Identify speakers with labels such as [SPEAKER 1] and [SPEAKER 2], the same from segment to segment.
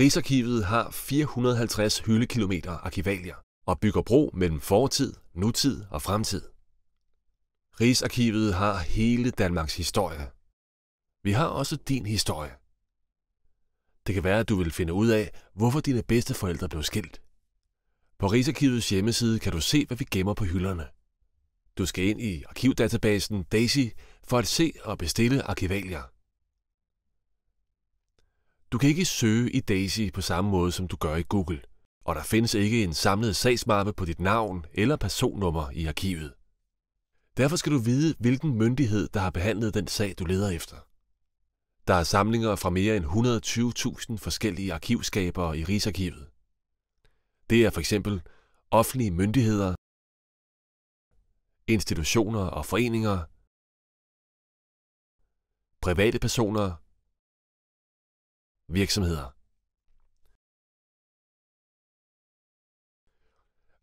[SPEAKER 1] Rigsarkivet har 450 hyldekilometer arkivalier og bygger bro mellem fortid, nutid og fremtid. Rigsarkivet har hele Danmarks historie. Vi har også din historie. Det kan være, at du vil finde ud af, hvorfor dine bedste forældre blev skilt. På Rigsarkivets hjemmeside kan du se, hvad vi gemmer på hylderne. Du skal ind i arkivdatabasen DAISY for at se og bestille arkivalier. Du kan ikke søge i Daisy på samme måde, som du gør i Google, og der findes ikke en samlet sagsmappe på dit navn eller personnummer i arkivet. Derfor skal du vide, hvilken myndighed, der har behandlet den sag, du leder efter. Der er samlinger fra mere end 120.000 forskellige arkivskabere i Rigsarkivet. Det er for eksempel offentlige myndigheder, institutioner og foreninger, private personer virksomheder.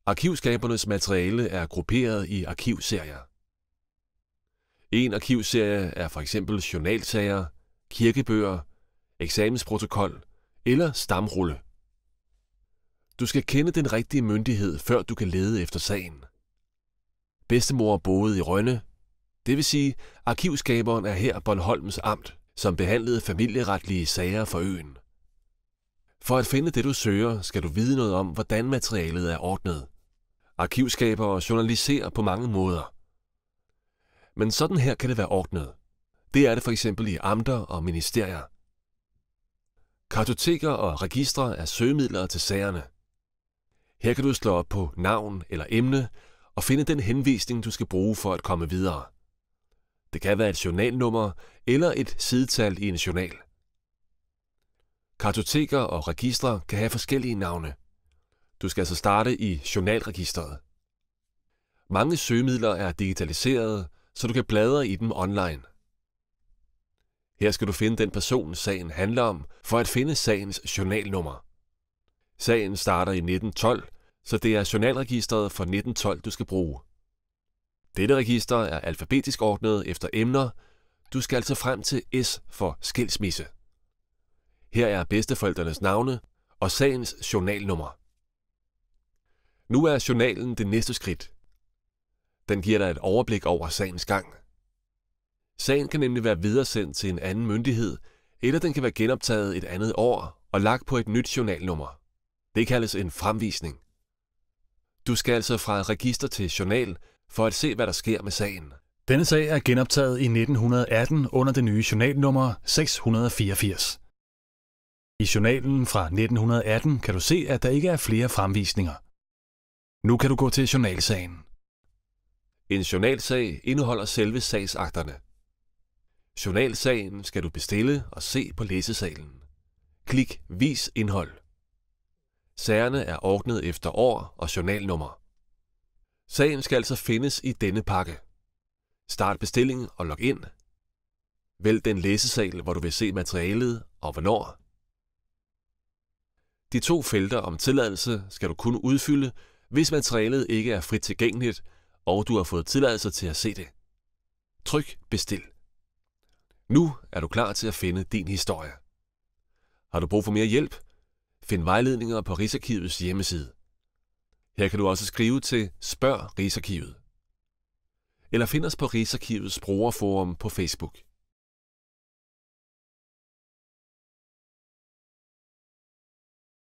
[SPEAKER 1] Arkivskabernes materiale er grupperet i arkivserier. En arkivserie er for eksempel journalsager, kirkebøger, eksamensprotokol eller stamrulle. Du skal kende den rigtige myndighed, før du kan lede efter sagen. Bedstemor boede i Rønne, det vil sige, arkivskaberen er her Bornholms Amt som behandlede familieretlige sager for øen. For at finde det, du søger, skal du vide noget om, hvordan materialet er ordnet. og journaliserer på mange måder. Men sådan her kan det være ordnet. Det er det for eksempel i amter og ministerier. Kartoteker og registre er søgemidler til sagerne. Her kan du slå op på navn eller emne og finde den henvisning, du skal bruge for at komme videre. Det kan være et journalnummer eller et sidetal i en journal. Kartoteker og registre kan have forskellige navne. Du skal altså starte i journalregisteret. Mange søgemidler er digitaliserede, så du kan bladre i dem online. Her skal du finde den person, sagen handler om, for at finde sagens journalnummer. Sagen starter i 1912, så det er journalregistret for 1912, du skal bruge. Dette register er alfabetisk ordnet efter emner. Du skal altså frem til S for skilsmisse. Her er bedsteforældrenes navne og sagens journalnummer. Nu er journalen det næste skridt. Den giver dig et overblik over sagens gang. Sagen kan nemlig være videresendt til en anden myndighed, eller den kan være genoptaget et andet år og lagt på et nyt journalnummer. Det kaldes en fremvisning. Du skal altså fra register til journal – for at se, hvad der sker med sagen. Denne sag er genoptaget i 1918 under det nye journalnummer 684. I journalen fra 1918 kan du se, at der ikke er flere fremvisninger. Nu kan du gå til journalsagen. En journalsag indeholder selve sagsakterne. Journalsagen skal du bestille og se på læsesalen. Klik Vis indhold. Sagerne er ordnet efter år og journalnummer. Sagen skal altså findes i denne pakke. Start bestillingen og log ind. Vælg den læsesal, hvor du vil se materialet og hvornår. De to felter om tilladelse skal du kun udfylde, hvis materialet ikke er frit tilgængeligt, og du har fået tilladelse til at se det. Tryk bestil. Nu er du klar til at finde din historie. Har du brug for mere hjælp? Find vejledninger på Rigsarkivets hjemmeside. Her kan du også skrive til Spørg Rigsarkivet. Eller find os på Rigsarkivets brugerforum på Facebook.